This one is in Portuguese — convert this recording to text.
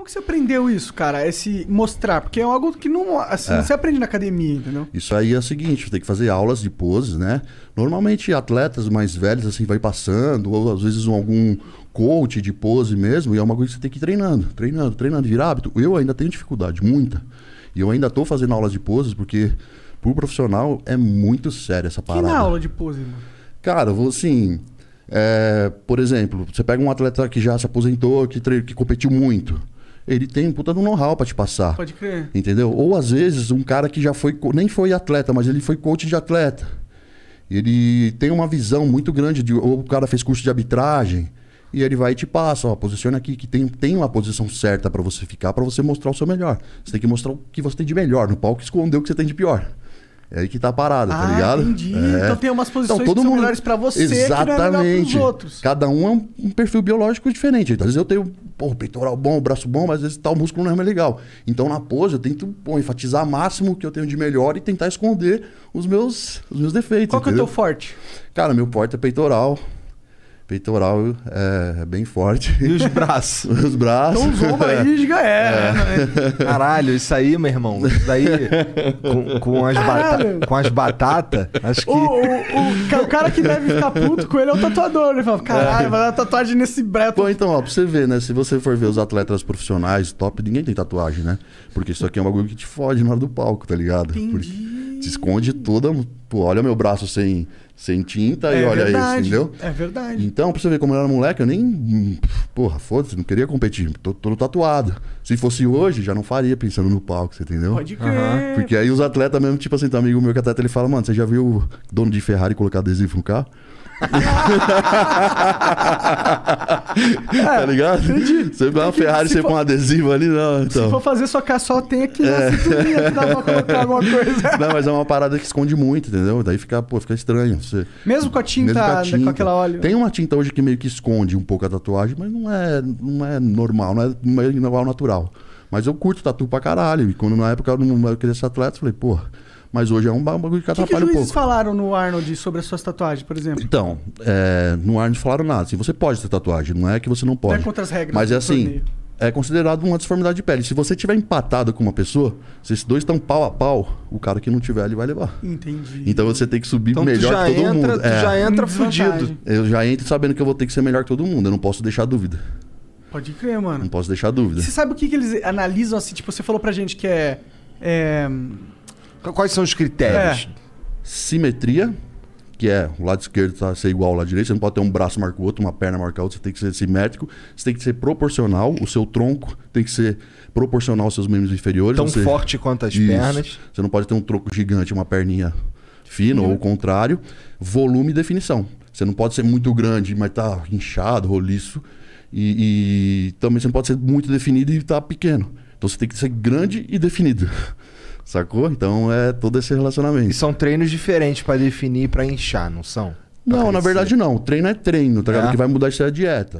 Como que você aprendeu isso, cara? Esse mostrar? Porque é algo que não, assim, é. aprende na academia, entendeu? Isso aí é o seguinte, tem que fazer aulas de poses, né? Normalmente atletas mais velhos, assim, vai passando, ou às vezes algum coach de pose mesmo, e é uma coisa que você tem que ir treinando, treinando, treinando, virar hábito. Eu ainda tenho dificuldade, muita. E eu ainda tô fazendo aulas de poses, porque por profissional é muito sério essa é parada. Que na aula de pose, mano? Cara, eu vou assim... É, por exemplo, você pega um atleta que já se aposentou, que, que competiu muito ele tem um puta de know-how pra te passar. Pode crer. Entendeu? Ou às vezes um cara que já foi, nem foi atleta, mas ele foi coach de atleta. Ele tem uma visão muito grande, de, ou o cara fez curso de arbitragem, e ele vai e te passa, ó, posiciona aqui, que tem, tem uma posição certa para você ficar, para você mostrar o seu melhor. Você tem que mostrar o que você tem de melhor no palco, esconder o que você tem de pior. É aí que tá a parada, tá ah, tá ligado? Entendi. É. Então tem umas posições então, todo mundo... melhores para você Exatamente. que não é outros. Cada um é um perfil biológico diferente. Então, às vezes eu tenho pô, peitoral bom, braço bom, mas às vezes tal músculo não é mais legal. Então na pose eu tento pô, enfatizar máximo o que eu tenho de melhor e tentar esconder os meus, os meus defeitos. Qual entendeu? que é o teu forte? Cara, meu forte é peitoral, peitoral é, é, bem forte. E os braços? os braços. Então zomba aí e já é. é. Né, caralho, isso aí, meu irmão. Isso daí, com, com as, bata com as batatas, acho que... O, o, o, cara que deve ficar puto com ele é o tatuador. Ele fala, caralho, é. vai dar tatuagem nesse breto. Bom, então, ó, pra você ver, né? Se você for ver os atletas profissionais top, ninguém tem tatuagem, né? Porque isso aqui é um bagulho que te fode na hora do palco, tá ligado? Entendi. Porque... Se esconde toda. Pô, olha meu braço sem, sem tinta é e olha verdade, isso, entendeu? É verdade. Então, pra você ver como eu era moleque, eu nem. Porra, foda-se, não queria competir. Tô todo tatuado. Se fosse hoje, já não faria pensando no palco, você entendeu? Pode crer. Uhum. Porque aí os atletas mesmo, tipo assim, tem um amigo meu que atleta, ele fala, mano, você já viu o dono de Ferrari colocar adesivo no carro? é, tá ligado? É, entendi. Você vai uma Ferrari, você põe um adesivo ali, não. Então. Se for fazer sua caça, só tem aqui é. na cinturinha que dá pra colocar alguma coisa. Não, mas é uma parada que esconde muito, entendeu? Daí fica, pô, fica estranho. Você... Mesmo com a tinta, com, a tinta. com aquela óleo. Tem uma tinta hoje que meio que esconde um pouco a tatuagem, mas não é, não é normal, não é, não é natural. Mas eu curto tatu pra caralho. E quando na época eu não eu queria ser atleta, eu falei, porra. Mas hoje é um bagulho que atrapalha que que um pouco. falaram no Arnold sobre as suas tatuagens, por exemplo? Então, é, no Arnold falaram nada. Assim, você pode ter tatuagem, não é que você não pode. Não é contra as regras. Mas é assim, é considerado uma disformidade de pele. Se você tiver empatado com uma pessoa, se esses dois estão pau a pau, o cara que não tiver, ele vai levar. Entendi. Então você tem que subir então, melhor que todo entra, mundo. Tu é, já entra fudido. Eu já entro sabendo que eu vou ter que ser melhor que todo mundo. Eu não posso deixar dúvida. Pode crer, mano. Não posso deixar dúvida. Você sabe o que, que eles analisam assim? Tipo, você falou pra gente que é, é Quais são os critérios? É. Simetria, que é o lado esquerdo tá, ser igual ao lado direito. Você não pode ter um braço marcar o outro, uma perna marcar outra. Você tem que ser simétrico. Você tem que ser proporcional. O seu tronco tem que ser proporcional aos seus membros inferiores. Tão você... forte quanto as Isso. pernas. Você não pode ter um tronco gigante, uma perninha fina ou o contrário. Volume e definição. Você não pode ser muito grande, mas tá inchado, roliço. E, e também você não pode ser muito definido e tá pequeno. Então você tem que ser grande e definido. Sacou? Então é todo esse relacionamento. E são treinos diferentes para definir, para inchar, não são? Pra não, crescer. na verdade não. Treino é treino, tá ligado? É. Que vai mudar a dieta.